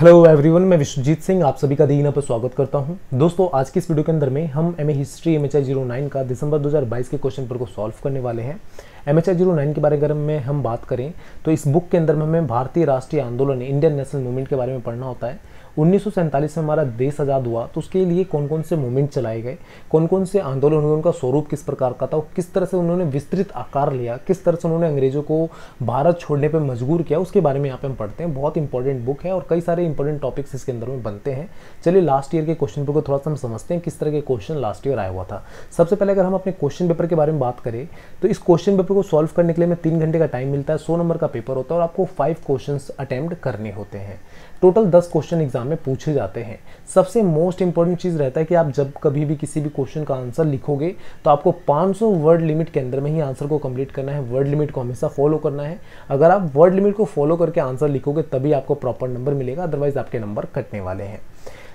hello everyone मैं विश्वजीत सिंह आप सभी का दीना पर स्वागत करता हूं दोस्तों आज की इस वीडियो के अंदर में हम M A history M H I zero nine का दिसंबर 2022 के क्वेश्चन पर को सॉल्व करने वाले हैं M H I zero nine के बारे अगर में हम बात करें तो इस बुक के अंदर में हमें भारतीय राष्ट्रीय आंदोलन इंडियन नेशनल मूवमेंट के बारे में पढ़ना होता है उन्नीस में हमारा देश आज़ाद हुआ तो उसके लिए कौन कौन से मूवमेंट चलाए गए कौन कौन से आंदोलन हुए उनका स्वरूप किस प्रकार का था किस तरह से उन्होंने विस्तृत आकार लिया किस तरह से उन्होंने अंग्रेजों को भारत छोड़ने पर मजबूर किया उसके बारे में यहाँ पे हम पढ़ते हैं बहुत इंपॉर्टेंट बुक है और कई सारे इंपॉर्टेंट टॉपिक्स इसके अंदर में बनते हैं चलिए लास्ट ईयर के क्वेश्चन पेपर को थोड़ा सा हम समझते हैं किस तरह के क्वेश्चन लास्ट ईयर आया हुआ था सबसे पहले अगर हम अपने क्वेश्चन पेपर के बारे में बात करें तो इस क्वेश्चन पेपर को सॉल्व करने के लिए हमें तीन घंटे का टाइम मिलता है सौ नंबर का पेपर होता है और आपको फाइव क्वेश्चन अटैम्प्ट करने होते हैं टोटल दस क्वेश्चन एग्जाम में पूछे जाते हैं सबसे मोस्ट इंपॉर्टेंट चीज़ रहता है कि आप जब कभी भी किसी भी क्वेश्चन का आंसर लिखोगे तो आपको 500 वर्ड लिमिट के अंदर में ही आंसर को कंप्लीट करना है वर्ड लिमिट को हमेशा फॉलो करना है अगर आप वर्ड लिमिट को फॉलो करके आंसर लिखोगे तभी आपको प्रॉपर नंबर मिलेगा अदरवाइज आपके नंबर कटने वाले हैं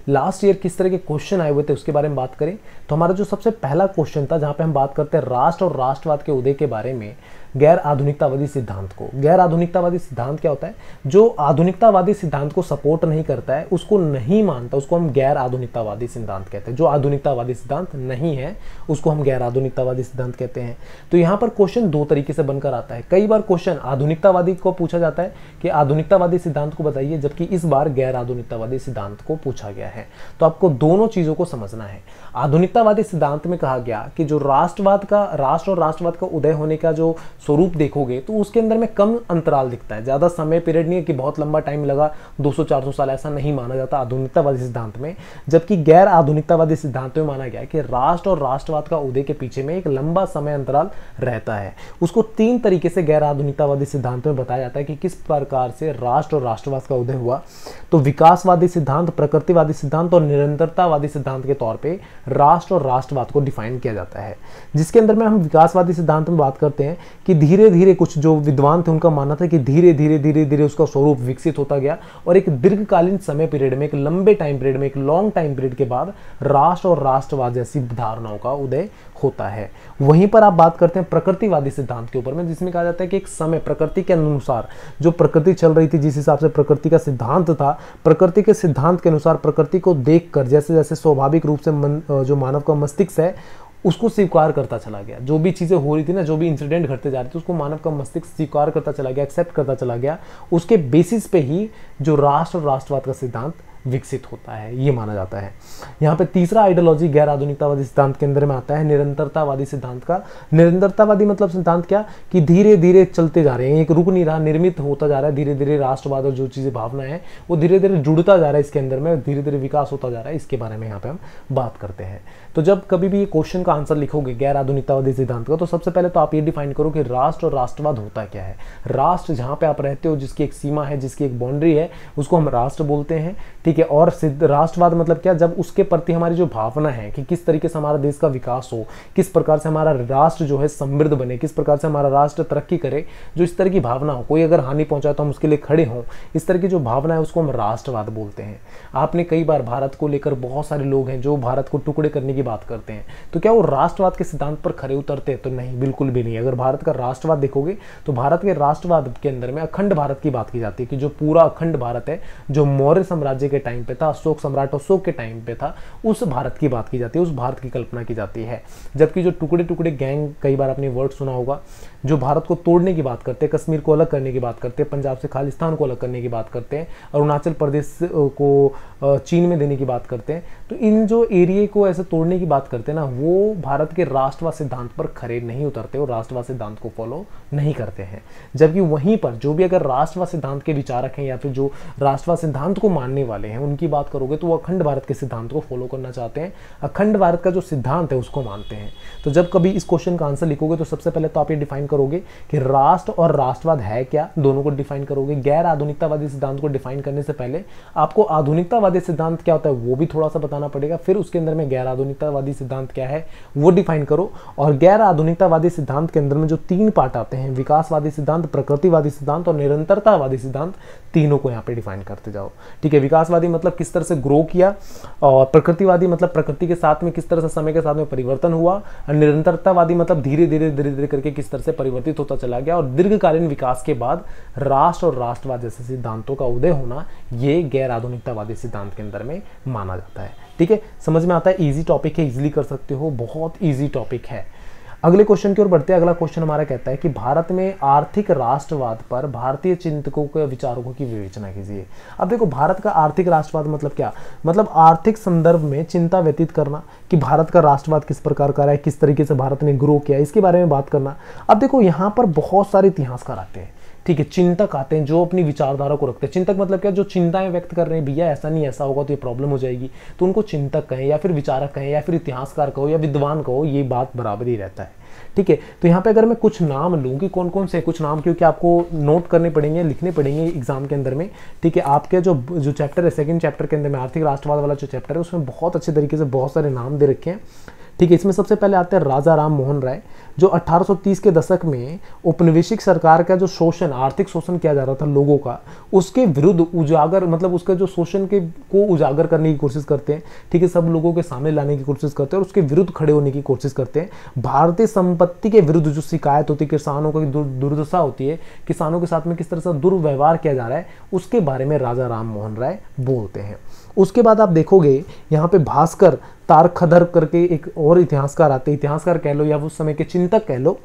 लास्ट ईयर किस तरह के क्वेश्चन आए हुए थे उसके बारे में बात करें तो हमारा जो सबसे पहला क्वेश्चन था जहाँ पे हम बात करते हैं राष्ट्र और राष्ट्रवाद के उदय के बारे में गैर आधुनिकतावादी सिद्धांत को गैर आधुनिकतावादी सिद्धांत क्या होता है जो आधुनिकतावादी सिद्धांत को सपोर्ट नहीं करता है उसको नहीं मानता उसको हम गैर आधुनिकतावादी सिद्धांत कहते हैं जो आधुनिकतावादी सिद्धांत नहीं है उसको हम गैर आधुनिकतावादी सिद्धांत कहते हैं तो यहाँ पर क्वेश्चन दो तरीके से बनकर आता है कई बार क्वेश्चन आधुनिकतावादी को पूछा जाता है कि आधुनिकतावादी सिद्धांत को बताइए जबकि इस बार गैर आधुनिकतावादी सिद्धांत को पूछा गया है तो आपको दोनों चीज़ों को समझना है आधुनिकतावादी सिद्धांत में कहा गया कि जो राष्ट्रवाद का राष्ट्र और राष्ट्रवाद का उदय होने का जो स्वरूप देखोगे तो उसके अंदर में कम अंतराल दिखता है ज़्यादा समय पीरियड नहीं है कि बहुत लंबा टाइम लगा 200-400 साल ऐसा नहीं माना जाता आधुनिकतावादी सिद्धांत में जबकि गैर आधुनिकतावादी सिद्धांत में माना गया कि राष्ट्र और राष्ट्रवाद का उदय के पीछे में एक लंबा समय अंतराल रहता है उसको तीन तरीके से गैर आधुनिकतावादी सिद्धांत में बताया जाता है कि किस प्रकार से राष्ट्र और राष्ट्रवाद का उदय हुआ तो विकासवादी सिद्धांत प्रकृतिवादी सिद्धांत और निरंतरतावादी सिद्धांत के तौर पर राष्ट्र और राष्ट्रवाद को डिफाइन किया जाता है जिसके अंदर में हम विकासवादी सिद्धांत में बात करते हैं कि कि धीरे धीरे कुछ जो विद्वान थे उनका मानना था कि धीरे धीरे धीरे धीरे उसका स्वरूप विकसित होता गया और एक दीर्घकालीन समय पीरियड में एक लंबे टाइम पीरियड में एक लॉन्ग टाइम पीरियड के बाद राष्ट्र और राष्ट्रवाद जैसी धारणाओं का उदय होता है वहीं पर आप बात करते हैं प्रकृतिवादी सिद्धांत के ऊपर में जिसमें कहा जाता है कि एक समय प्रकृति के अनुसार जो प्रकृति चल रही थी जिस हिसाब से प्रकृति का सिद्धांत था प्रकृति के सिद्धांत के अनुसार प्रकृति को देखकर जैसे जैसे स्वाभाविक रूप से मन, जो मानव का मस्तिष्क है उसको स्वीकार करता चला गया जो भी चीज़ें हो रही थी ना जो भी इंसिडेंट घटते जा रहे थे उसको मानव का मस्तिष्क स्वीकार करता चला गया एक्सेप्ट करता चला गया उसके बेसिस पे ही जो राष्ट्र और राष्ट्रवाद का सिद्धांत विकसित होता है ये माना जाता है यहाँ पे तीसरा आइडियोलॉजी गैर आधुनिकतावादी सिद्धांत के अंदर में आता है निरंतरतावादी सिद्धांत का निरंतरतावादी मतलब सिद्धांत क्या कि धीरे धीरे चलते जा रहे हैं एक रुक नहीं रहा निर्मित होता जा रहा है धीरे धीरे राष्ट्रवाद और जो चीज़ें भावना है वो धीरे धीरे जुड़ता जा रहा है इसके अंदर में धीरे धीरे विकास होता जा रहा है इसके बारे में यहाँ पे हम बात करते हैं तो जब कभी भी ये क्वेश्चन का आंसर लिखोगे गैर आधुनिकतावादी सिद्धांत का तो सबसे पहले तो आप ये डिफाइन करो कि राष्ट्र और राष्ट्रवाद होता क्या है राष्ट्र जहाँ पे आप रहते हो जिसकी एक सीमा है जिसकी एक बाउंड्री है उसको हम राष्ट्र बोलते हैं ठीक ठीक है और सिद्ध राष्ट्रवाद मतलब क्या जब उसके प्रति हमारी जो भावना है कि किस तरीके से हमारा देश का विकास हो किस प्रकार से हमारा राष्ट्र जो है समृद्ध बने किस प्रकार से हमारा राष्ट्र तरक्की करे जो इस तरह की भावना हो कोई अगर हानि पहुंचाए तो हम उसके लिए खड़े हों इस तरह की जो भावना है उसको हम राष्ट्रवाद बोलते हैं आपने कई बार भारत को लेकर बहुत सारे लोग हैं जो भारत को टुकड़े करने की बात करते हैं तो क्या वो राष्ट्रवाद के सिद्धांत पर खड़े उतरते हैं तो नहीं बिल्कुल भी नहीं अगर भारत का राष्ट्रवाद देखोगे तो भारत के राष्ट्रवाद के अंदर में अखंड भारत की बात की जाती है कि जो पूरा अखंड भारत है जो मौर्य साम्राज्य के टाइम पे था अशोक सम्राट अशोक के टाइम पे था उस भारत की बात की जाती है उस भारत की कल्पना की जाती है जबकि जो टुकड़े टुकड़े गैंग कई बार आपने वर्ड सुना होगा जो भारत को तोड़ने की बात करते हैं कश्मीर को अलग करने की बात करते हैं पंजाब से खालिस्तान को अलग करने की बात करते हैं अरुणाचल प्रदेश को चीन में देने की बात करते हैं तो इन जो एरिए को ऐसे तोड़ने की बात करते हैं ना वो भारत के राष्ट्रवाद सिद्धांत पर खरे नहीं उतरते और राष्ट्रवाद सिद्धांत को फॉलो नहीं करते हैं जबकि वहीं पर जो भी अगर राष्ट्रवाद सिद्धांत के विचारक हैं या फिर जो राष्ट्रवाद सिद्धांत को मानने वाले हैं उनकी बात करोगे तो वो अखंड भारत के सिद्धांत को फॉलो करना चाहते हैं अखंड भारत का जो सिद्धांत है उसको मानते हैं तो जब कभी इस क्वेश्चन का आंसर लिखोगे तो सबसे पहले तो आप ये डिफाइन करोगे कि राष्ट्र और राष्ट्रवाद है क्या दोनों को डिफाइन करोगे गैर आधुनिकतावादी सिद्धांत को डिफाइन करने से पहले आपको आधुनिक आधुनिकतावादी सिद्धांत क्या होता है वो भी थोड़ा सा बताना पड़ेगा फिर उसके अंदर में गैर आधुनिकतावादी सिद्धांत क्या है वो डिफाइन करो और गैर आधुनिकतावादी सिद्धांत के अंदर में जो तीन पार्ट आते हैं विकासवादी सिद्धांत प्रकृतिवादी सिद्धांत और निरंतरतावादी सिद्धांत तीनों को यहाँ पे डिफाइन करते जाओ ठीक है विकासवादी मतलब किस तरह से ग्रो किया और प्रकृतिवादी मतलब प्रकृति के साथ में किस तरह से समय के साथ में परिवर्तन हुआ और निरंतरतावादी मतलब धीरे धीरे धीरे धीरे करके किस तरह से परिवर्तित होता चला गया और दीर्घकालीन विकास के बाद राष्ट्र और राष्ट्रवाद जैसे सिद्धांतों का उदय होना ये गैर आधुनिकतावादी सिद्धांत के अंदर में माना जाता है ठीक है समझ में आता है इजी टॉपिक है इजीली कर सकते हो बहुत इजी टॉपिक है अगले क्वेश्चन की ओर बढ़ते हैं अगला क्वेश्चन हमारा कहता है कि भारत में आर्थिक राष्ट्रवाद पर भारतीय चिंतकों के विचारकों की विवेचना कीजिए अब देखो भारत का आर्थिक राष्ट्रवाद मतलब क्या मतलब आर्थिक संदर्भ में चिंता व्यतीत करना कि भारत का राष्ट्रवाद किस प्रकार का रहा है किस तरीके से भारत ने ग्रो किया इसके बारे में बात करना अब देखो यहाँ पर बहुत सारे इतिहासकार आते हैं ठीक है चिंतक आते हैं जो अपनी विचारधारा को रखते हैं चिंतक मतलब क्या जो चिंताएं व्यक्त कर रहे हैं भैया ऐसा नहीं ऐसा होगा तो ये प्रॉब्लम हो जाएगी तो उनको चिंतक कहें या फिर विचारक कहें या फिर इतिहासकार कहो या विद्वान कहो ये बात बराबर ही रहता है ठीक है तो यहाँ पे अगर मैं कुछ नाम लूँ कि कौन कौन से कुछ नाम क्योंकि आपको नोट करने पड़ेंगे लिखने पड़ेंगे एग्जाम के अंदर में ठीक है आपके जो जो चैप्टर है सेकंड चैप्टर के अंदर में आर्थिक राष्ट्रवाद वाला जो चैप्टर है उसमें बहुत अच्छे तरीके से बहुत सारे नाम दे रखे हैं ठीक है इसमें सबसे पहले आते हैं राजा राम मोहन राय जो 1830 के दशक में उपनिवेशिक सरकार का जो शोषण आर्थिक शोषण किया जा रहा था लोगों का उसके विरुद्ध उजागर मतलब उसका जो शोषण के को उजागर करने की कोशिश करते हैं ठीक है सब लोगों के सामने लाने की कोशिश करते हैं और उसके विरुद्ध खड़े होने की कोशिश करते हैं भारतीय संपत्ति के विरुद्ध जो शिकायत होती है किसानों की दुर्दशा होती है किसानों के साथ में किस तरह से दुर्व्यवहार किया जा रहा है उसके बारे में राजा राम मोहन राय बोलते हैं उसके बाद आप देखोगे यहाँ पे भास्कर तारखधर करके एक और इतिहासकार आते इतिहासकार कह लो या उस समय के चिंतक कह लो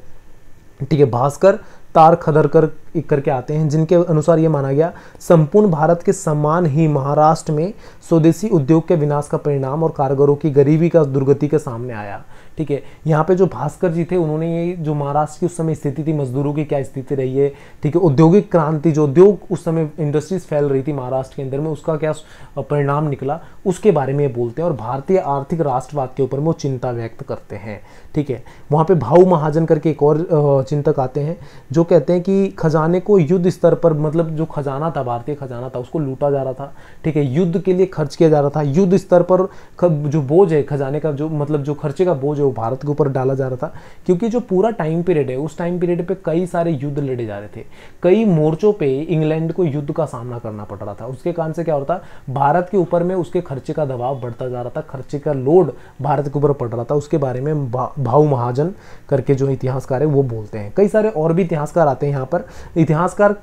ठीक है भास्कर तार खदर कर करके आते हैं जिनके अनुसार ये माना गया संपूर्ण भारत के समान ही महाराष्ट्र में स्वदेशी उद्योग के विनाश का परिणाम और कारगरों की गरीबी का दुर्गति के सामने आया ठीक है यहाँ पे जो भास्कर जी थे उन्होंने ये जो महाराष्ट्र की उस समय स्थिति थी मजदूरों की क्या स्थिति रही है ठीक है औद्योगिक क्रांति जो उद्योग उस समय इंडस्ट्रीज फैल रही थी महाराष्ट्र के अंदर में उसका क्या परिणाम निकला उसके बारे में बोलते हैं और भारतीय आर्थिक राष्ट्रवाद के ऊपर वो चिंता व्यक्त करते हैं ठीक है वहाँ पर भाऊ महाजन करके एक और चिंतक आते हैं जो कहते हैं कि खजाने को युद्ध स्तर पर मतलब जो खजाना था भारतीय खजाना था उसको लूटा जा रहा था ठीक है युद्ध के लिए खर्च किया जा रहा था युद्ध स्तर पर जो बोझ है खजाने का जो मतलब जो खर्चे का बोझ है वो भारत के ऊपर डाला जा रहा था क्योंकि जो पूरा टाइम पीरियड है उस टाइम पीरियड पे कई सारे युद्ध लड़े जा रहे थे कई मोर्चों पे इंग्लैंड को युद्ध का सामना करना पड़ रहा था उसके कारण से क्या होता भारत के ऊपर में उसके खर्चे का दबाव बढ़ता जा रहा था खर्चे का लोड भारत के ऊपर पड़ रहा था उसके बारे में भाव महाजन करके जो इतिहासकार है वो बोलते हैं कई सारे और भी इतिहासकार आते हैं यहाँ पर इतिहासकार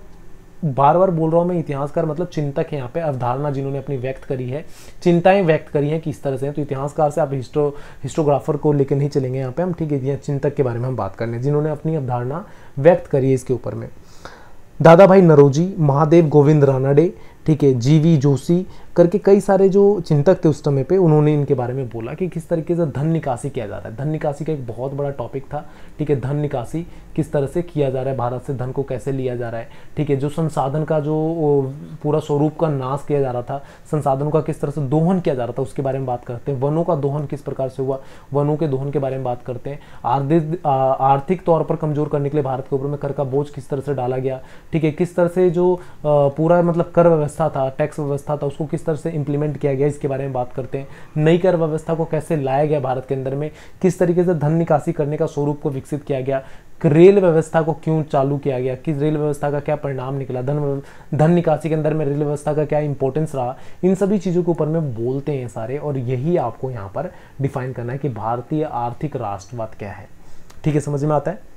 बार बार बोल रहा हूँ मैं इतिहासकार मतलब चिंतक है यहाँ पे अवधारणा जिन्होंने अपनी व्यक्त करी है चिंताएं व्यक्त करी हैं किस तरह से तो इतिहासकार से आप हिस्ट्रो हिस्टोग्राफर को लेकर नहीं चलेंगे यहाँ पे हम ठीक है चिंतक के बारे में हम बात कर लें जिन्होंने अपनी अवधारणा व्यक्त करी है इसके ऊपर में दादा भाई नरोजी महादेव गोविंद रानाडे ठीक है जीवी जोशी करके कई सारे जो चिंतक थे उस समय पे उन्होंने इनके बारे में बोला कि किस तरीके से धन निकासी किया जा रहा है धन निकासी का एक बहुत बड़ा टॉपिक था ठीक है धन निकासी किस तरह से किया जा रहा है भारत से धन को कैसे लिया जा रहा है ठीक है जो संसाधन का जो पूरा स्वरूप का नाश किया जा रहा था संसाधनों का किस तरह से दोहन किया जा रहा था उसके बारे में बात करते हैं वनों का दोहन किस प्रकार से हुआ वनों के दोहन के बारे में बात करते हैं आर्थिक तौर पर कमजोर करने के लिए भारत के ऊपर में कर का बोझ किस तरह से डाला गया ठीक है किस तरह से जो पूरा मतलब कर व्यवस्था था टैक्स व्यवस्था था उसको किस तरह से इंप्लीमेंट किया गया इसके बारे में बात करते हैं नई कर व्यवस्था को कैसे लाया गया भारत के अंदर में किस तरीके से धन निकासी करने का स्वरूप को विकसित किया गया रेल व्यवस्था को क्यों चालू किया गया किस रेल व्यवस्था का क्या परिणाम निकला धन धन निकासी के अंदर में रेल व्यवस्था का क्या इंपॉर्टेंस रहा इन सभी चीज़ों के ऊपर में बोलते हैं सारे और यही आपको यहाँ पर डिफाइन करना है कि भारतीय आर्थिक राष्ट्रवाद क्या है ठीक है समझ में आता है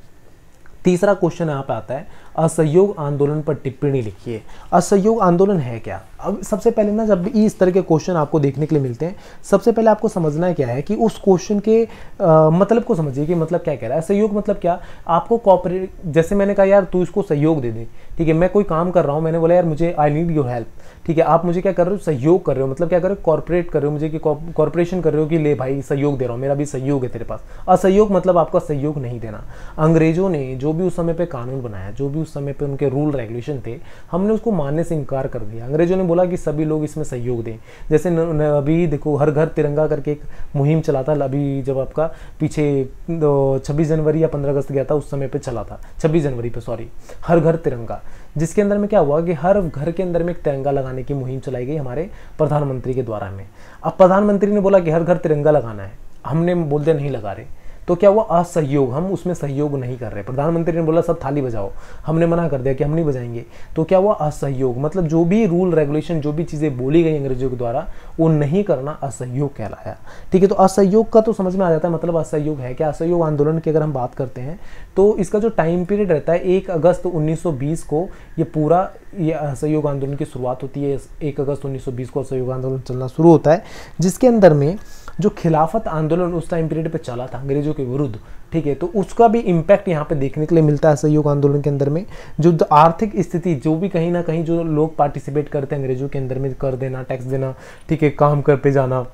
तीसरा क्वेश्चन यहाँ पे आता है असहयोग आंदोलन पर टिप्पणी लिखिए असहयोग आंदोलन है क्या अब सबसे पहले ना जब भी इस तरह के क्वेश्चन आपको देखने के लिए मिलते हैं सबसे पहले आपको समझना क्या है कि उस क्वेश्चन के आ, मतलब को समझिए कि मतलब क्या कह रहा है असहयोग मतलब क्या आपको कॉपरेट जैसे मैंने कहा यार तू इसको सहयोग दे दे ठीक है मैं कोई काम कर रहा हूँ मैंने बोला यार मुझे आई नीड योर हेल्प ठीक है आप मुझे क्या कर रहे हो सहयोग कर रहे हो मतलब क्या कर रहे हो कॉर्पोरेट कर रहे हो मुझे कि कॉर्पोरेशन कर रहे हो कि ले भाई सहयोग दे रहा हूँ मेरा भी सहयोग है तेरे पास असहयोग मतलब आपका सहयोग नहीं देना अंग्रेजों ने जो भी उस समय पर कानून बनाया जो भी उस समय पर उनके रूल रेगुलेशन थे हमने उसको मानने से इनकार कर दिया अंग्रेजों ने बोला कि सभी लोग इसमें सहयोग दें जैसे अभी देखो हर घर तिरंगा करके एक मुहिम चला था अभी जब आपका पीछे छब्बीस जनवरी या पंद्रह अगस्त गया था उस समय पर चला था छब्बीस जनवरी पर सॉरी हर घर तिरंगा जिसके अंदर में क्या हुआ कि हर घर के अंदर में एक तिरंगा लगाने की मुहिम चलाई गई हमारे प्रधानमंत्री के द्वारा में अब प्रधानमंत्री ने बोला कि हर घर तिरंगा लगाना है हमने बोल दिया नहीं लगा रहे तो क्या हुआ असहयोग हम उसमें सहयोग नहीं कर रहे प्रधानमंत्री ने बोला सब थाली बजाओ हमने मना कर दिया कि हम नहीं बजाएंगे तो क्या हुआ असहयोग मतलब जो भी रूल रेगुलेशन जो भी चीज़ें बोली गई अंग्रेजों के द्वारा वो नहीं करना असहयोग कहलाया ठीक है तो असहयोग का तो समझ में आ जाता है मतलब असहयोग है क्या असहयोग आंदोलन की अगर हम बात करते हैं तो इसका जो टाइम पीरियड रहता है एक अगस्त उन्नीस को ये पूरा ये असहयोग आंदोलन की शुरुआत होती है एक अगस्त उन्नीस को असहयोग आंदोलन चलना शुरू होता है जिसके अंदर में जो खिलाफत आंदोलन उस टाइम पीरियड पर चला था अंग्रेजों के विरुद्ध ठीक है तो उसका भी इम्पैक्ट यहाँ पे देखने के लिए मिलता है सहयोग आंदोलन के अंदर में जो आर्थिक स्थिति जो भी कहीं ना कहीं जो लोग पार्टिसिपेट करते हैं अंग्रेजों के अंदर में कर देना टैक्स देना ठीक है काम कर पे जाना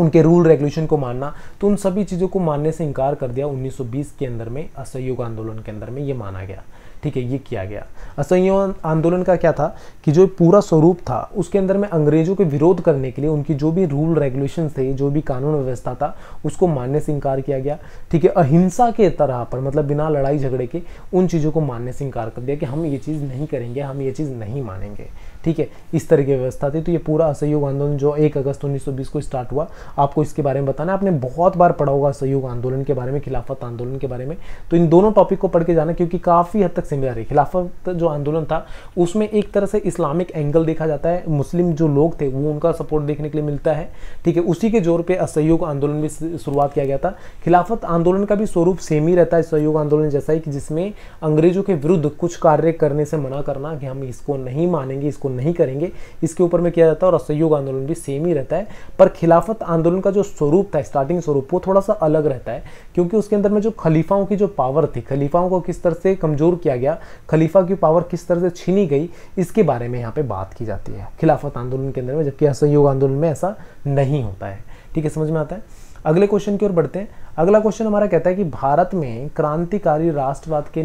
उनके रूल रेगुलेशन को मानना तो उन सभी चीज़ों को मानने से इनकार कर दिया 1920 के अंदर में असहयोग आंदोलन के अंदर में ये माना गया ठीक है ये किया गया असंयम आंदोलन का क्या था कि जो पूरा स्वरूप था उसके अंदर में अंग्रेजों के विरोध करने के लिए उनकी जो भी रूल रेगुलेशन थे जो भी कानून व्यवस्था था उसको मानने से इंकार किया गया ठीक है अहिंसा के तरह पर मतलब बिना लड़ाई झगड़े के उन चीज़ों को मानने से इंकार कर दिया कि हम ये चीज़ नहीं करेंगे हम ये चीज़ नहीं मानेंगे ठीक है इस तरह की व्यवस्था थी तो ये पूरा असहयोग आंदोलन जो एक अगस्त 1920 को स्टार्ट हुआ आपको इसके बारे में बताना आपने बहुत बार पढ़ा होगा असहयोग आंदोलन के बारे में खिलाफत आंदोलन के बारे में तो इन दोनों टॉपिक को पढ़ के जाना क्योंकि काफ़ी हद तक सिमिलर है खिलाफत जो आंदोलन था उसमें एक तरह से इस्लामिक एंगल देखा जाता है मुस्लिम जो लोग थे वो उनका सपोर्ट देखने के लिए मिलता है ठीक है उसी के जोर पर असहयोग आंदोलन भी शुरुआत किया गया था खिलाफत आंदोलन का भी स्वरूप सेम ही रहता है सहयोग आंदोलन जैसा ही कि जिसमें अंग्रेजों के विरुद्ध कुछ कार्य करने से मना करना कि हम इसको नहीं मानेंगे इसको नहीं करेंगे इसके ऊपर में किया जाता है और असहयोग आंदोलन भी सेम ही रहता है पर खिलाफत आंदोलन का जो स्वरूप था स्टार्टिंग स्वरूप वो थोड़ा सा अलग रहता है क्योंकि उसके अंदर में जो खलीफाओं की जो पावर थी खलीफाओं को किस तरह से कमज़ोर किया गया खलीफा की पावर किस तरह से छीनी गई इसके बारे में यहाँ पर बात की जाती है खिलाफत आंदोलन के अंदर में जबकि असहयोग आंदोलन में ऐसा नहीं होता है ठीक है समझ में आता है अगले क्वेश्चन की ओर बढ़ते हैं अगला क्वेश्चन हमारा कहता है कि भारत में क्रांतिकारी राष्ट्रवाद के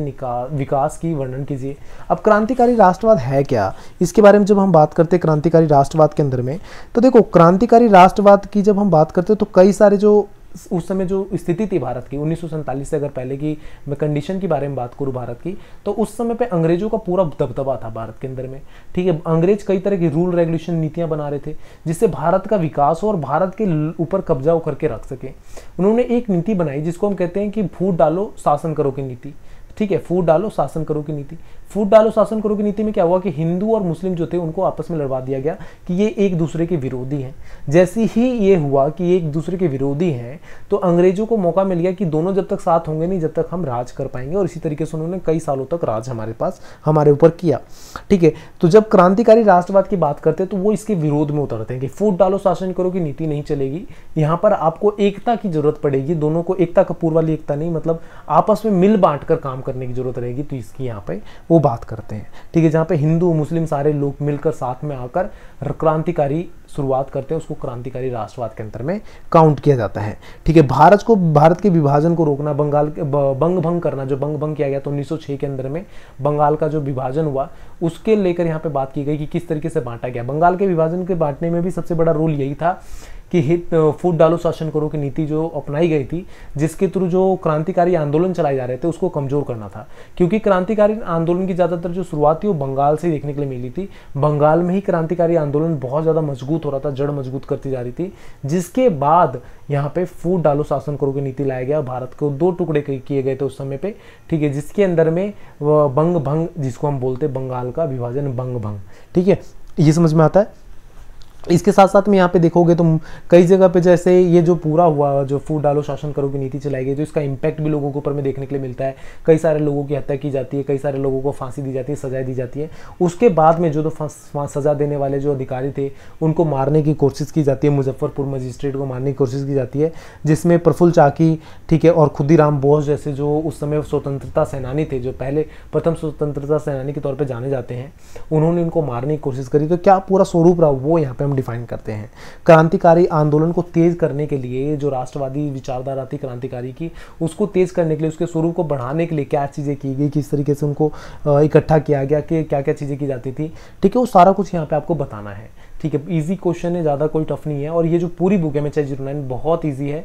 विकास की वर्णन कीजिए अब क्रांतिकारी राष्ट्रवाद है क्या इसके बारे में जब हम बात करते हैं क्रांतिकारी राष्ट्रवाद के अंदर में तो देखो क्रांतिकारी राष्ट्रवाद की जब हम बात करते हैं तो कई सारे जो उस समय जो स्थिति थी भारत की उन्नीस से अगर पहले की मैं कंडीशन के बारे में बात करूँ भारत की तो उस समय पे अंग्रेजों का पूरा दबदबा था भारत के अंदर में ठीक है अंग्रेज कई तरह की रूल रेगुलेशन नीतियाँ बना रहे थे जिससे भारत का विकास हो और भारत के ऊपर कब्जा करके रख सके उन्होंने एक नीति बनाई जिसको हम कहते हैं कि फूट डालो शासन करो की नीति ठीक है फूट डालो शासन करो की नीति फूट डालो शासन करो की नीति में क्या हुआ कि हिंदू और मुस्लिम जो थे उनको आपस में लड़वा दिया गया कि ये एक दूसरे के विरोधी हैं जैसे ही ये हुआ कि एक दूसरे के विरोधी हैं तो अंग्रेजों को मौका मिल गया कि दोनों जब तक साथ होंगे नहीं जब तक हम राज कर पाएंगे और इसी तरीके से उन्होंने कई सालों तक राज हमारे पास हमारे ऊपर किया ठीक है तो जब क्रांतिकारी राष्ट्रवाद की बात करते हैं तो वो इसके विरोध में उतरते हैं कि फूट डालो शासन करो की नीति नहीं चलेगी यहाँ पर आपको एकता की जरूरत पड़ेगी दोनों को एकता कपूर वाली एकता नहीं मतलब आपस में मिल बांट काम करने की जरूरत रहेगी तो इसकी यहाँ पर वो बात करते हैं ठीक है जहाँ पे हिंदू मुस्लिम सारे लोग मिलकर साथ में आकर क्रांतिकारी शुरुआत करते हैं उसको क्रांतिकारी राष्ट्रवाद के अंतर में काउंट किया जाता है ठीक है भारत को भारत के विभाजन को रोकना बंगाल के बंग भंग करना जो बंग भंग किया गया तो 1906 के अंदर में बंगाल का जो विभाजन हुआ उसके लेकर यहाँ पे बात की गई कि किस तरीके से बांटा गया बंगाल के विभाजन के बांटने में भी सबसे बड़ा रोल यही था कि हित फूड डालो शासन करो की नीति जो अपनाई गई थी जिसके थ्रू जो क्रांतिकारी आंदोलन चलाए जा रहे थे उसको कमजोर करना था क्योंकि क्रांतिकारी आंदोलन की ज़्यादातर जो शुरुआत थी वो बंगाल से देखने के लिए मिली थी बंगाल में ही क्रांतिकारी आंदोलन बहुत ज़्यादा मजबूत हो रहा था जड़ मजबूत करती जा रही थी जिसके बाद यहाँ पे फूड डालो शासन करो की नीति लाया गया भारत को दो टुकड़े किए गए थे उस समय पे ठीक है जिसके अंदर में बंग भंग जिसको हम बोलते बंगाल का विभाजन बंग भंग ठीक है ये समझ में आता है इसके साथ साथ में यहाँ पे देखोगे तो कई जगह पे जैसे ये जो पूरा हुआ जो फूड डालो शासन करो की नीति चलाई गई जो तो इसका इम्पैक्ट भी लोगों के ऊपर में देखने के लिए मिलता है कई सारे लोगों की हत्या की जाती है कई सारे लोगों को फांसी दी जाती है सजाएं दी जाती है उसके बाद में जो तो सज़ा देने वाले जो अधिकारी थे उनको मारने की कोशिश की जाती है मुजफ्फरपुर मजिस्ट्रेट को मारने की कोशिश की जाती है जिसमें प्रफुल्ल चाकी ठीक है और खुदीराम बोस जैसे जो उस समय स्वतंत्रता सेनानी थे जो पहले प्रथम स्वतंत्रता सेनानी के तौर पर जाने जाते हैं उन्होंने उनको मारने की कोशिश करी तो क्या पूरा स्वरूप रहा वो यहाँ पर हम डिफाइन करते हैं क्रांतिकारी आंदोलन को तेज़ करने के लिए जो राष्ट्रवादी विचारधारा थी क्रांतिकारी की उसको तेज़ करने के लिए उसके स्वरूप को बढ़ाने के लिए क्या चीज़ें की गई किस तरीके से उनको इकट्ठा किया गया कि क्या क्या चीज़ें की जाती थी ठीक है वो सारा कुछ यहाँ पर आपको बताना है ठीक है इजी क्वेश्चन है ज़्यादा कोई टफ नहीं है और ये जो पूरी बुक है मैं चाहे जीरो नाइन बहुत ईजी है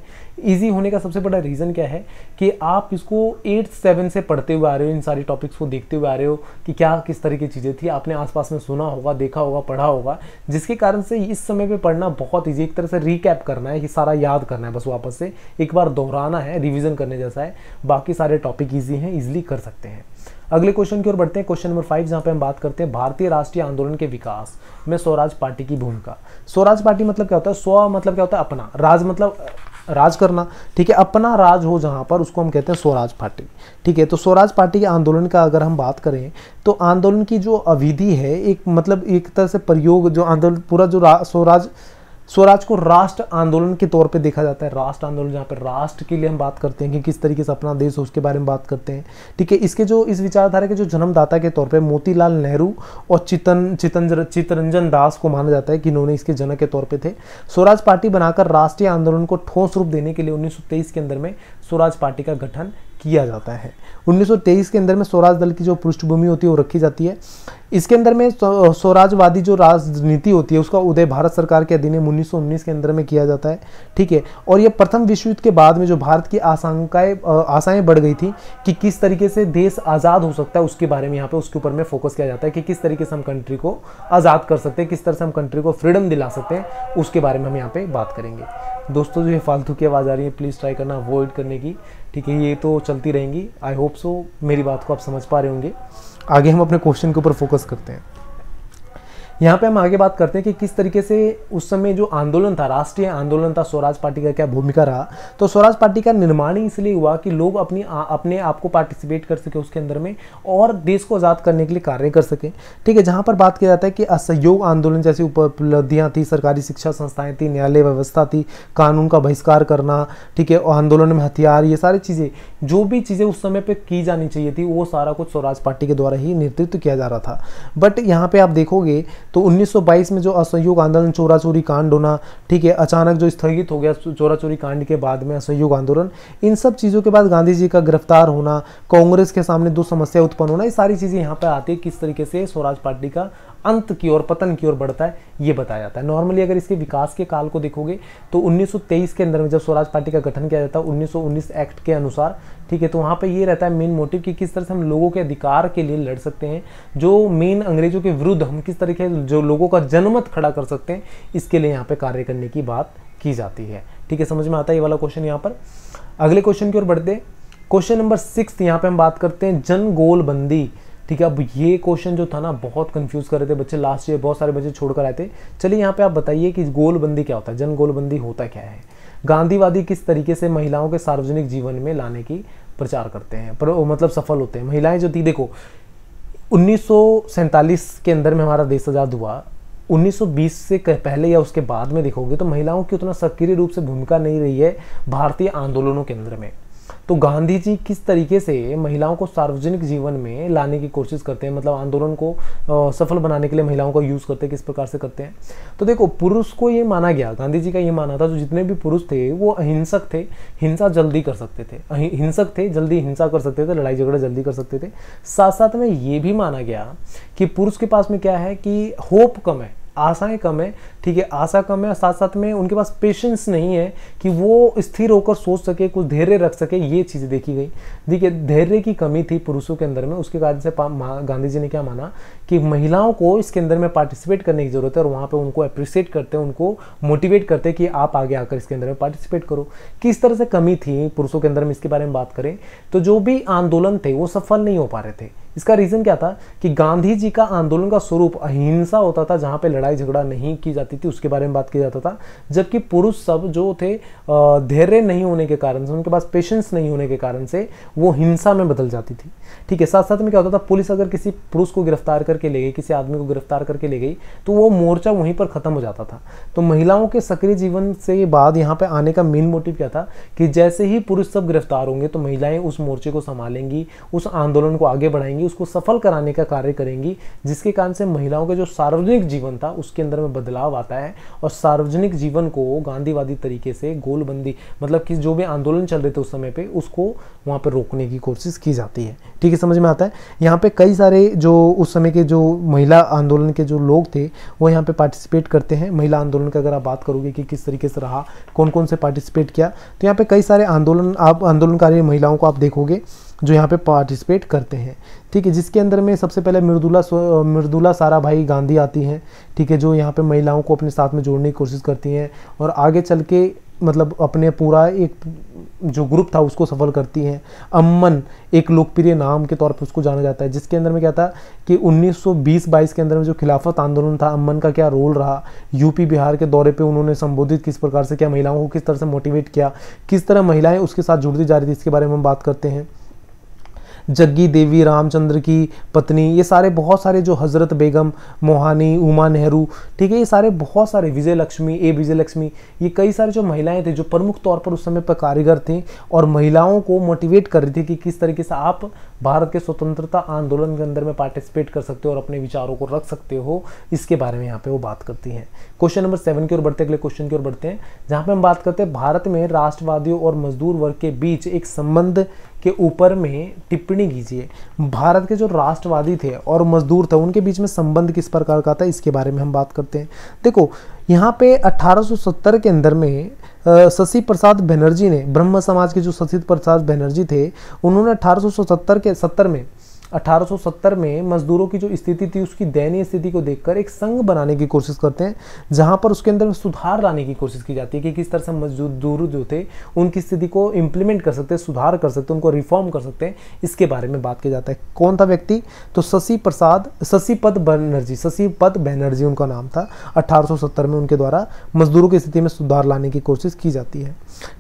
ईजी होने का सबसे बड़ा रीज़न क्या है कि आप इसको एट सेवन से पढ़ते हुए आ रहे हो इन सारी टॉपिक्स को देखते हुए आ रहे हो कि क्या किस तरह की चीज़ें थी आपने आसपास में सुना होगा देखा होगा पढ़ा होगा जिसके कारण से इस समय पर पढ़ना बहुत ईजी एक तरह से रिकैप करना है ये सारा याद करना है बस वापस से एक बार दोहराना है रिविज़न करने जैसा है बाकी सारे टॉपिक ईजी हैं ईजिली कर सकते हैं अगले क्वेश्चन की ओर बढ़ते हैं क्वेश्चन नंबर फाइव जहाँ पे हम बात करते हैं भारतीय राष्ट्रीय आंदोलन के विकास में स्वराज पार्टी की भूमिका स्वराज पार्टी मतलब क्या होता है स्व मतलब क्या होता है अपना राज मतलब राज करना ठीक है अपना राज हो जहाँ पर उसको हम कहते हैं स्वराज पार्टी ठीक है तो स्वराज पार्टी के आंदोलन का अगर हम बात करें तो आंदोलन की जो अविधि है एक मतलब एक तरह से प्रयोग जो आंदोलन पूरा जो स्वराज स्वराज को राष्ट्र आंदोलन के तौर पे देखा जाता है राष्ट्र आंदोलन जहाँ पे राष्ट्र के लिए हम बात करते हैं कि किस तरीके से अपना देश हो उसके बारे में बात करते हैं ठीक है इसके जो इस विचारधारा के जो जन्मदाता के तौर पे मोतीलाल नेहरू और चितन चितन चितरंजन दास को माना जाता है कि इन्होंने इसके जनक के तौर पर थे स्वराज पार्टी बनाकर राष्ट्रीय आंदोलन को ठोस रूप देने के लिए उन्नीस के अंदर में स्वराज पार्टी का गठन किया जाता है 1923 के अंदर में स्वराज दल की जो पृष्ठभूमि होती है वो रखी जाती है इसके अंदर में स्वराजवादी जो राजनीति होती है उसका उदय भारत सरकार के अधीन अधिनियम 1919 के अंदर में किया जाता है ठीक है और ये प्रथम विश्व युद्ध के बाद में जो भारत की आशंकाएं आशाएं बढ़ गई थी कि किस तरीके से देश आज़ाद हो सकता है उसके बारे में यहाँ पे उसके ऊपर में फोकस किया जाता है कि किस तरीके से हम कंट्री को आज़ाद कर सकते हैं किस तरह से हम कंट्री को फ्रीडम दिला सकते हैं उसके बारे में हम यहाँ पर बात करेंगे दोस्तों जो ये फालतू की आवाज़ आ रही है प्लीज़ ट्राई करना अवॉइड करने की ठीक है ये तो चलती रहेंगी आई होप सो मेरी बात को आप समझ पा रहे होंगे आगे हम अपने क्वेश्चन के ऊपर फोकस करते हैं यहाँ पे हम आगे बात करते हैं कि किस तरीके से उस समय जो आंदोलन था राष्ट्रीय आंदोलन था स्वराज पार्टी का क्या भूमिका रहा तो स्वराज पार्टी का निर्माण ही इसलिए हुआ कि लोग अपनी आ, अपने आप को पार्टिसिपेट कर सके उसके अंदर में और देश को आज़ाद करने के लिए कार्य कर सके ठीक है जहाँ पर बात किया जाता है कि असहयोग आंदोलन जैसी उपलब्धियाँ थी सरकारी शिक्षा संस्थाएँ थी न्यायालय व्यवस्था थी कानून का बहिष्कार करना ठीक है आंदोलन में हथियार ये सारी चीज़ें जो भी चीज़ें उस समय पर की जानी चाहिए थी वो सारा कुछ स्वराज पार्टी के द्वारा ही नेतृत्व किया जा रहा था बट यहाँ पर आप देखोगे तो 1922 में जो असहयोग आंदोलन चोरा चोरी कांड होना ठीक है अचानक जो स्थगित हो गया चोरा चोरी कांड के बाद में असहयोग आंदोलन इन सब चीज़ों के बाद गांधी जी का गिरफ्तार होना कांग्रेस के सामने दो समस्या उत्पन्न होना ये सारी चीज़ें यहाँ पर आती है किस तरीके से स्वराज पार्टी का अंत की ओर पतन की ओर बढ़ता है ये बताया जाता है नॉर्मली अगर इसके विकास के काल को देखोगे तो 1923 के अंदर में जब स्वराज पार्टी का गठन किया जाता है 1919 एक्ट के अनुसार ठीक है तो वहाँ पे ये रहता है मेन मोटिव कि किस तरह से हम लोगों के अधिकार के लिए लड़ सकते हैं जो मेन अंग्रेजों के विरुद्ध हम किस तरीके जो लोगों का जनमत खड़ा कर सकते हैं इसके लिए यहाँ पे कार्य करने की बात की जाती है ठीक है समझ में आता है ये वाला क्वेश्चन यहाँ पर अगले क्वेश्चन की ओर बढ़ते क्वेश्चन नंबर सिक्स यहाँ पे हम बात करते हैं जन गोलबंदी ठीक है अब ये क्वेश्चन जो था ना बहुत कंफ्यूज कर रहे थे बच्चे लास्ट ईयर बहुत सारे बच्चे छोड़कर आए थे चलिए यहाँ पे आप बताइए कि गोलबंदी क्या होता है जन गोलबंदी होता क्या है गांधीवादी किस तरीके से महिलाओं के सार्वजनिक जीवन में लाने की प्रचार करते हैं पर मतलब सफल होते हैं महिलाएं जो थी देखो उन्नीस के अंदर में हमारा देश आज़ाद हुआ 1920 से पहले या उसके बाद में देखोगे तो महिलाओं की उतना सक्रिय रूप से भूमिका नहीं रही है भारतीय आंदोलनों के अंदर में तो गांधी जी किस तरीके से महिलाओं को सार्वजनिक जीवन में लाने की कोशिश करते हैं मतलब आंदोलन को सफल बनाने के लिए महिलाओं का यूज़ करते हैं किस प्रकार से करते हैं तो देखो पुरुष को ये माना गया गांधी जी का ये माना था जो जितने भी पुरुष थे वो अहिंसक थे हिंसा जल्दी कर सकते थे हिंसक थे जल्दी हिंसा कर सकते थे लड़ाई झगड़ा जल्दी कर सकते थे साथ साथ में ये भी माना गया कि पुरुष के पास में क्या है कि होप कम है आशाएं कम है ठीक है आशा कम है और साथ साथ में उनके पास पेशेंस नहीं है कि वो स्थिर होकर सोच सके कुछ धैर्य रख सके ये चीज़ें देखी गई देखिए धैर्य की कमी थी पुरुषों के अंदर में उसके कारण से गांधी जी ने क्या माना कि महिलाओं को इसके अंदर में पार्टिसिपेट करने की ज़रूरत है और वहाँ पर उनको अप्रिसिएट करते हैं उनको मोटिवेट करते हैं कि आप आगे आकर इसके अंदर में पार्टिसिपेट करो किस तरह से कमी थी पुरुषों के अंदर में इसके बारे में बात करें तो जो भी आंदोलन थे वो सफल नहीं हो पा रहे थे इसका रीज़न क्या था कि गांधी जी का आंदोलन का स्वरूप अहिंसा होता था जहां पे लड़ाई झगड़ा नहीं की जाती थी उसके बारे में बात किया जाता था जबकि पुरुष सब जो थे धैर्य नहीं होने के कारण से उनके पास पेशेंस नहीं होने के कारण से वो हिंसा में बदल जाती थी ठीक है साथ साथ में क्या होता था पुलिस अगर किसी पुरुष को गिरफ्तार करके ले गई किसी आदमी को गिरफ्तार करके ले गई तो वो मोर्चा वहीं पर ख़त्म हो जाता था तो महिलाओं के सक्रिय जीवन से बाद यहाँ पर आने का मेन मोटिव क्या था कि जैसे ही पुरुष सब गिरफ्तार होंगे तो महिलाएँ उस मोर्चे को संभालेंगी उस आंदोलन को आगे बढ़ाएंगी उसको सफल कराने का कार्य करेंगी जिसके कारण से महिलाओं का जो सार्वजनिक जीवन था उसके अंदर में बदलाव आता है और सार्वजनिक जीवन को गांधीवादी तरीके से गोलबंदी मतलब कि जो भी आंदोलन चल रहे थे उस समय पे उसको वहाँ पर रोकने की कोशिश की जाती है ठीक है समझ में आता है यहाँ पे कई सारे जो उस समय के जो महिला आंदोलन के जो लोग थे वो यहाँ पे पार्टिसिपेट करते हैं महिला आंदोलन का अगर आप बात करोगे कि किस तरीके से रहा कौन कौन से पार्टिसिपेट किया तो यहाँ पे कई सारे आंदोलन आप आंदोलनकारी महिलाओं को आप देखोगे जो यहाँ पे पार्टिसिपेट करते हैं ठीक है जिसके अंदर में सबसे पहले मृदुला मृदुला भाई गांधी आती हैं ठीक है जो यहाँ पे महिलाओं को अपने साथ में जोड़ने की कोशिश करती हैं और आगे चल के मतलब अपने पूरा एक जो ग्रुप था उसको सफल करती हैं अमन एक लोकप्रिय नाम के तौर पर उसको जाना जाता है जिसके अंदर में क्या था कि 1920-22 के अंदर में जो खिलाफत आंदोलन था अमन का क्या रोल रहा यूपी बिहार के दौरे पे उन्होंने संबोधित किस प्रकार से क्या महिलाओं को किस तरह से मोटिवेट किया किस तरह महिलाएं उसके साथ जुड़ती जा रही थी इसके बारे में हम बात करते हैं जग्गी देवी रामचंद्र की पत्नी ये सारे बहुत सारे जो हज़रत बेगम मोहानी उमा नेहरू ठीक है ये सारे बहुत सारे विजय लक्ष्मी ए विजय लक्ष्मी ये कई सारे जो महिलाएं थे जो प्रमुख तौर पर उस समय पर कारीगर थी और महिलाओं को मोटिवेट कर रही थी कि किस तरीके से आप भारत के स्वतंत्रता आंदोलन के अंदर में पार्टिसिपेट कर सकते हो और अपने विचारों को रख सकते हो इसके बारे में यहाँ पे वो बात करती हैं क्वेश्चन नंबर सेवन की ओर बढ़ते अगले क्वेश्चन की ओर बढ़ते हैं जहाँ पे हम बात करते हैं भारत में राष्ट्रवादियों और मजदूर वर्ग के बीच एक संबंध के ऊपर में टिप्पणी कीजिए भारत के जो राष्ट्रवादी थे और मजदूर थे उनके बीच में संबंध किस प्रकार का था इसके बारे में हम बात करते हैं देखो यहाँ पे 1870 के अंदर में शशि प्रसाद बनर्जी ने ब्रह्म समाज के जो शशि प्रसाद बनर्जी थे उन्होंने 1870 के 70 में 1870 में मजदूरों की जो स्थिति थी उसकी दयनीय स्थिति को देखकर एक संघ बनाने की कोशिश करते हैं जहाँ पर उसके अंदर सुधार लाने की कोशिश की जाती है कि किस तरह से मजदूर जो थे उनकी स्थिति को इम्प्लीमेंट कर सकते हैं सुधार कर सकते हैं उनको रिफॉर्म कर सकते हैं इसके बारे में बात किया जाता है कौन था व्यक्ति तो शशि प्रसाद शशिपद बनर्जी शशिपद बनर्जी उनका नाम था अट्ठारह में उनके द्वारा मजदूरों की स्थिति में सुधार लाने की कोशिश की जाती है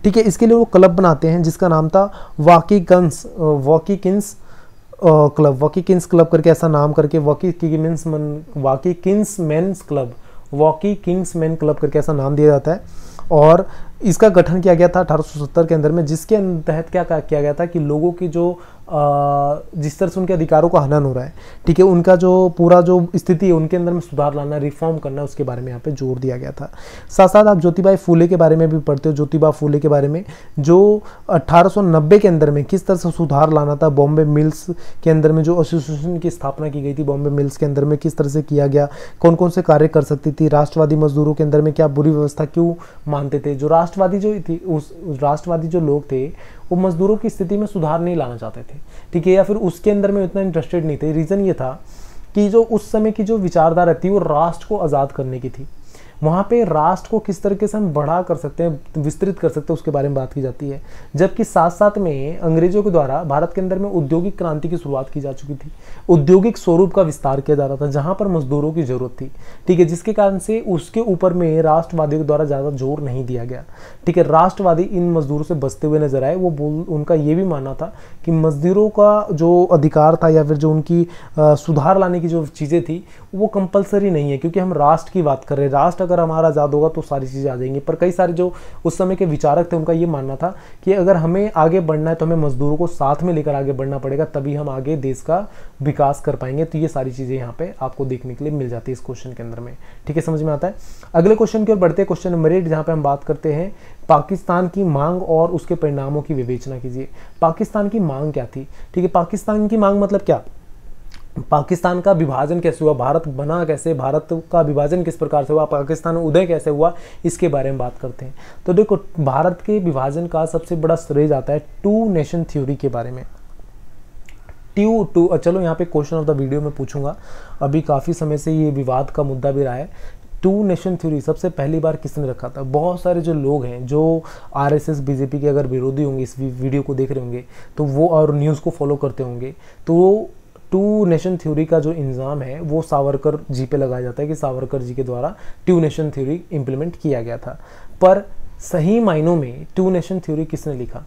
ठीक है इसके लिए वो क्लब बनाते हैं जिसका नाम था वाकिकंस वाकीकिंस क्लब वॉकी किन्स क्लब करके ऐसा नाम करके वॉकी मीन्स मन वॉकी किंग्स मेन्स क्लब वॉकी किंग्स मैन क्लब करके ऐसा नाम दिया जाता है और इसका गठन किया गया था 1870 के अंदर में जिसके तहत क्या किया गया था कि लोगों की जो जिस तरह से उनके अधिकारों का हनन हो रहा है ठीक है उनका जो पूरा जो स्थिति है उनके अंदर में सुधार लाना रिफॉर्म करना उसके बारे में यहाँ पे जोर दिया गया था साथ साथ आप ज्योतिबा फूले के बारे में भी पढ़ते हो ज्योतिबा फूले के बारे में जो 1890 के अंदर में किस तरह से सुधार लाना था बॉम्बे मिल्स के अंदर में जो एसोसिएशन की स्थापना की गई थी बॉम्बे मिल्स के अंदर में किस तरह से किया गया कौन कौन से कार्य कर सकती थी राष्ट्रवादी मजदूरों के अंदर में क्या बुरी व्यवस्था क्यों मानते थे जो राष्ट्रवादी जो थी उस राष्ट्रवादी जो लोग थे वो मजदूरों की स्थिति में सुधार नहीं लाना चाहते थे ठीक है या फिर उसके अंदर में इतना इंटरेस्टेड नहीं थे रीज़न ये था कि जो उस समय की जो विचारधारा थी वो राष्ट्र को आज़ाद करने की थी वहाँ पे राष्ट्र को किस तरीके से हम बढ़ा कर सकते हैं विस्तृत कर सकते हैं उसके बारे में बात की जाती है जबकि साथ साथ में अंग्रेजों के द्वारा भारत के अंदर में औद्योगिक क्रांति की शुरुआत की जा चुकी थी औद्योगिक स्वरूप का विस्तार किया जा रहा था जहाँ पर मजदूरों की ज़रूरत थी ठीक है जिसके कारण से उसके ऊपर में राष्ट्रवादियों के द्वारा ज़्यादा जोर नहीं दिया गया ठीक है राष्ट्रवादी इन मजदूरों से बचते हुए नजर आए वो बोल उनका ये भी मानना था कि मजदूरों का जो अधिकार था या फिर जो उनकी सुधार लाने की जो चीज़ें थी वो कंपलसरी नहीं है क्योंकि हम राष्ट्र की बात कर रहे हैं राष्ट्र अगर हमारा आज़ाद होगा तो सारी चीज़ें आ जाएंगी पर कई सारे जो उस समय के विचारक थे उनका ये मानना था कि अगर हमें आगे बढ़ना है तो हमें मजदूरों को साथ में लेकर आगे बढ़ना पड़ेगा तभी हम आगे देश का विकास कर पाएंगे तो ये सारी चीज़ें यहाँ पे आपको देखने के लिए मिल जाती है इस क्वेश्चन के अंदर में ठीक है समझ में आता है अगले क्वेश्चन की ओर बढ़ते हैं क्वेश्चन नंबर एट जहाँ पे हम बात करते हैं पाकिस्तान की मांग और उसके परिणामों की विवेचना कीजिए पाकिस्तान की मांग क्या थी ठीक है पाकिस्तान की मांग मतलब क्या पाकिस्तान का विभाजन कैसे हुआ भारत बना कैसे भारत का विभाजन किस प्रकार से हुआ पाकिस्तान उदय कैसे हुआ इसके बारे में बात करते हैं तो देखो भारत के विभाजन का सबसे बड़ा श्रेय जाता है टू नेशन थ्योरी के बारे में ट्यू टू चलो यहाँ पे क्वेश्चन ऑफ द वीडियो में पूछूंगा अभी काफ़ी समय से ये विवाद का मुद्दा भी रहा है टू नेशन थ्योरी सबसे पहली बार किसने रखा था बहुत सारे जो लोग हैं जो आरएसएस बीजेपी के अगर विरोधी होंगे इस वीडियो को देख रहे होंगे तो वो और न्यूज़ को फॉलो करते होंगे तो टू नेशन थ्योरी का जो इंजाम है वो सावरकर जी पे लगाया जाता है कि सावरकर जी के द्वारा टू नेशन थ्योरी इम्प्लीमेंट किया गया था पर सही मायनों में टू नेशन थ्योरी किसने लिखा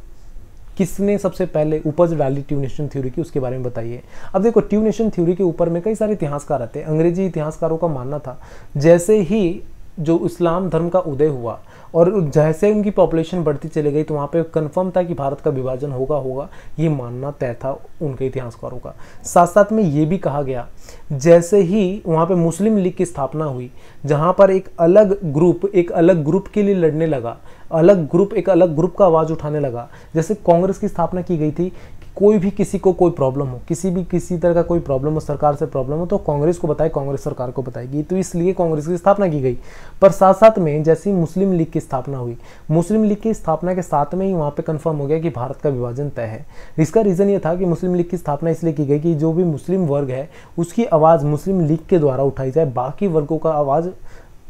किसने सबसे पहले उपज डाली ट्यू नेशन थ्योरी की उसके बारे में बताइए अब देखो ट्यू नेशन थ्योरी के ऊपर में कई सारे इतिहासकार आते हैं अंग्रेजी इतिहासकारों का मानना था जैसे ही जो इस्लाम धर्म का उदय हुआ और जैसे उनकी पॉपुलेशन बढ़ती चली गई तो वहाँ पे कंफर्म था कि भारत का विभाजन होगा होगा ये मानना तय था उनके इतिहासकारों का साथ साथ में ये भी कहा गया जैसे ही वहाँ पे मुस्लिम लीग की स्थापना हुई जहाँ पर एक अलग ग्रुप एक अलग ग्रुप के लिए लड़ने लगा अलग ग्रुप एक अलग ग्रुप का आवाज़ उठाने लगा जैसे कांग्रेस की स्थापना की गई थी कोई भी किसी को कोई प्रॉब्लम हो किसी भी किसी तरह का कोई प्रॉब्लम हो सरकार से प्रॉब्लम हो तो कांग्रेस को बताए कांग्रेस सरकार को बताएगी तो इसलिए कांग्रेस की स्थापना की गई पर साथ साथ में जैसी मुस्लिम लीग की स्थापना हुई मुस्लिम लीग की स्थापना के साथ में ही वहाँ पर कन्फर्म हो गया कि भारत का विभाजन तय है इसका रीज़न ये था कि मुस्लिम लीग की स्थापना इसलिए की गई कि जो भी मुस्लिम वर्ग है उसकी आवाज़ मुस्लिम लीग के द्वारा उठाई जाए बाकी वर्गों का आवाज़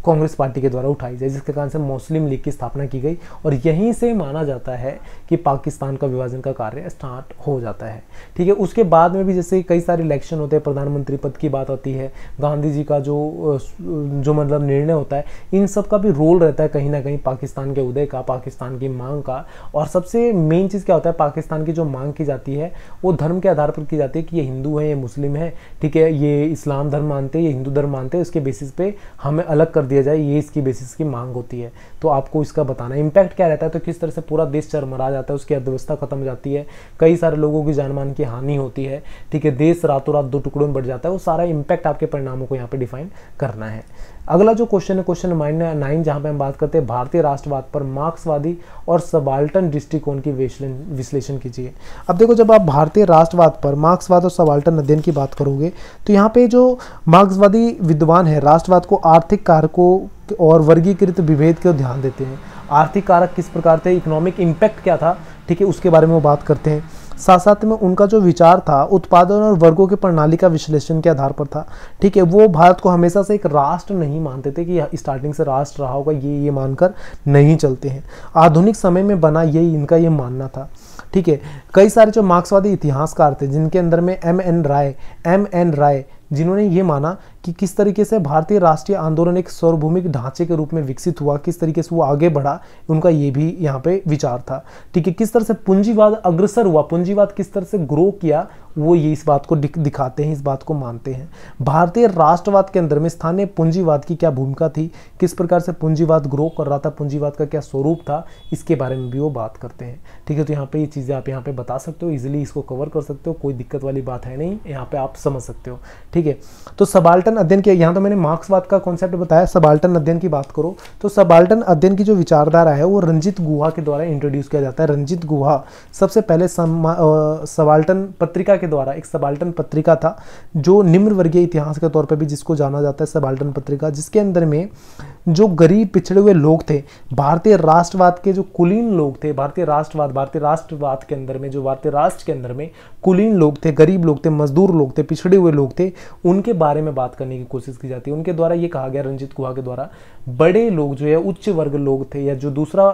कांग्रेस पार्टी के द्वारा उठाई जाए जिसके कारण से मुस्लिम लीग की स्थापना की गई और यहीं से माना जाता है कि पाकिस्तान का विभाजन का कार्य स्टार्ट हो जाता है ठीक है उसके बाद में भी जैसे कई सारे इलेक्शन होते हैं प्रधानमंत्री पद की बात आती है गांधी जी का जो जो मतलब निर्णय होता है इन सब का भी रोल रहता है कहीं ना कहीं पाकिस्तान के उदय का पाकिस्तान की मांग का और सबसे मेन चीज़ क्या होता है पाकिस्तान की जो मांग की जाती है वो धर्म के आधार पर की जाती है कि ये हिंदू है ये मुस्लिम है ठीक है ये इस्लाम धर्म मानते हैं ये हिंदू धर्म मानते हैं उसके बेसिस पे हमें अलग कर दिया जाए ये इसकी बेसिस की मांग होती है तो आपको इसका बताना इम्पैक्ट क्या रहता है तो किस तरह से पूरा देश चरमरा जाता है उसकी अर्थव्यवस्था खत्म हो जाती है कई सारे लोगों की जानमान की हानि होती है ठीक है देश रातों रात दो टुकड़ों में बढ़ जाता है वो सारा इम्पैक्ट आपके परिणामों को यहाँ पर डिफाइन करना है अगला जो क्वेश्चन है क्वेश्चन नंबर नाइन जहां पे हम बात करते हैं भारतीय राष्ट्रवाद पर मार्क्सवादी और सबाल्टन दृष्टिकोण की विश्लेषण कीजिए अब देखो जब आप भारतीय राष्ट्रवाद पर मार्क्सवाद और सबाल्टन अध्ययन की बात करोगे तो यहाँ पे जो मार्क्सवादी विद्वान है राष्ट्रवाद को आर्थिक कारकों और वर्गीकृत विभेद को ध्यान देते हैं आर्थिक कारक किस प्रकार थे इकोनॉमिक इम्पैक्ट क्या था ठीक है उसके बारे में वो बात करते हैं साथ साथ में उनका जो विचार था उत्पादन और वर्गों की प्रणाली का विश्लेषण के आधार पर था ठीक है वो भारत को हमेशा से एक राष्ट्र नहीं मानते थे कि स्टार्टिंग से राष्ट्र रहा होगा ये ये मानकर नहीं चलते हैं आधुनिक समय में बना ये इनका ये मानना था ठीक है कई सारे जो मार्क्सवादी इतिहासकार थे जिनके अंदर में M N Roy M N Roy जिन्होंने ये माना कि किस तरीके से भारतीय राष्ट्रीय आंदोलन एक सार्वभौमिक ढांचे के रूप में विकसित हुआ किस तरीके से वो आगे बढ़ा उनका ये भी यहाँ पे विचार था ठीक है किस तरह से पूंजीवाद अग्रसर हुआ पूंजीवाद किस तरह से ग्रो किया वो ये इस बात को दिखाते हैं इस बात को मानते हैं भारतीय राष्ट्रवाद के अंदर में स्थानीय पूंजीवाद की क्या भूमिका थी किस प्रकार से पूंजीवाद ग्रो कर रहा था पूंजीवाद का क्या स्वरूप था इसके बारे में भी वो बात करते हैं ठीक है तो यहाँ पे ये चीज़ें आप यहाँ पे बता सकते हो इजीली इसको कवर कर सकते हो कोई दिक्कत वाली बात है नहीं यहाँ पे आप समझ सकते हो ठीक है तो सबाल्ट सबाल्टन अध्ययन किया यहाँ तो मैंने मार्क्सवाद का कॉन्सेप्ट बताया सबाल्टन अध्ययन की बात करो तो सबाल्टन अध्ययन की जो विचारधारा है वो रंजित गुहा के द्वारा इंट्रोड्यूस किया जाता है रंजित गुहा सबसे पहले सबाल्टन पत्रिका के द्वारा एक सबाल्टन पत्रिका था जो निम्न वर्गीय इतिहास के तौर पर भी जिसको जाना जाता है सबाल्टन पत्रिका जिसके अंदर में जो गरीब पिछड़े हुए लोग थे भारतीय राष्ट्रवाद के जो कुलीन लोग थे भारतीय राष्ट्रवाद भारतीय राष्ट्रवाद के अंदर में जो भारतीय राष्ट्र के अंदर में कुलीन लोग थे गरीब लोग थे मजदूर लोग थे पिछड़े हुए लोग थे उनके बारे में बात करने की कोशिश की जाती है उनके द्वारा ये कहा गया रंजित गुहा के द्वारा बड़े लोग जो है उच्च वर्ग लोग थे या जो दूसरा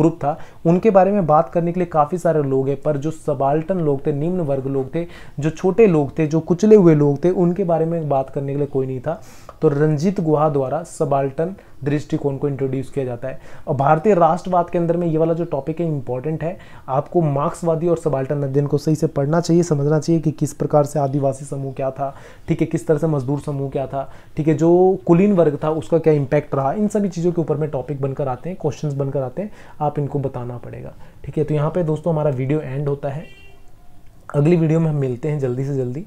ग्रुप था उनके बारे में बात करने के लिए काफ़ी सारे लोग हैं पर जो सबाल्टन लोग थे निम्न वर्ग लोग थे जो छोटे लोग थे जो कुचले हुए लोग थे उनके बारे में बात करने के लिए कोई नहीं था तो रंजीत गुहा द्वारा सबाल्टन दृष्टिकोण को इंट्रोड्यूस किया जाता है और भारतीय राष्ट्रवाद के अंदर में ये वाला जो टॉपिक है इंपॉर्टेंट है आपको मार्क्सवादी और सबाल्टन अध्ययन को सही से पढ़ना चाहिए समझना चाहिए कि किस प्रकार से आदिवासी समूह क्या था ठीक है किस तरह से मजदूर समूह क्या था ठीक है जो कुलीन वर्ग था उसका क्या इंपैक्ट रहा इन सभी चीज़ों के ऊपर में टॉपिक बनकर आते हैं क्वेश्चन बनकर आते हैं आप इनको बताना पड़ेगा ठीक है तो यहाँ पर दोस्तों हमारा वीडियो एंड होता है अगली वीडियो में हम मिलते हैं जल्दी से जल्दी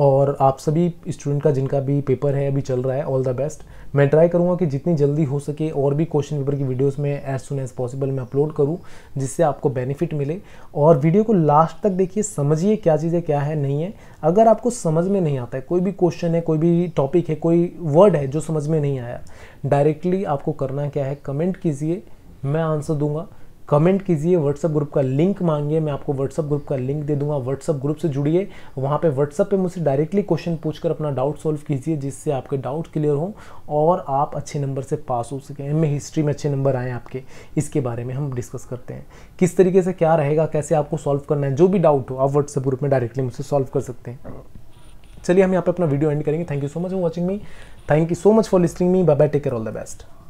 और आप सभी स्टूडेंट का जिनका भी पेपर है अभी चल रहा है ऑल द बेस्ट मैं ट्राई करूँगा कि जितनी जल्दी हो सके और भी क्वेश्चन पेपर की वीडियोस में एज सुन एज पॉसिबल मैं अपलोड करूँ जिससे आपको बेनिफिट मिले और वीडियो को लास्ट तक देखिए समझिए क्या चीज़ें क्या है नहीं है अगर आपको समझ में नहीं आता है कोई भी क्वेश्चन है कोई भी टॉपिक है कोई वर्ड है जो समझ में नहीं आया डायरेक्टली आपको करना क्या है कमेंट कीजिए मैं आंसर दूंगा कमेंट कीजिए व्हाट्सअप ग्रुप का लिंक मांगिए मैं आपको व्हाट्सअप ग्रुप का लिंक दे दूंगा व्हाट्सअप ग्रुप से जुड़िए वहाँ पे व्हाट्सअप पे मुझसे डायरेक्टली क्वेश्चन पूछकर अपना डाउट सॉल्व कीजिए जिससे आपके डाउट क्लियर हों और आप अच्छे नंबर से पास हो सके एम हिस्ट्री में अच्छे नंबर आए आपके इसके बारे में हम डिस्कस करते हैं किस तरीके से क्या रहेगा कैसे आपको सॉल्व करना है जो भी डाउट हो आप व्हाट्सअप ग्रुप में डायरेक्टली मुझसे सॉल्व कर सकते हैं चलिए हम यहाँ पे अपना वीडियो एंड करेंगे thank you so much for watching me thank you so much for listening me bye bye take care all the best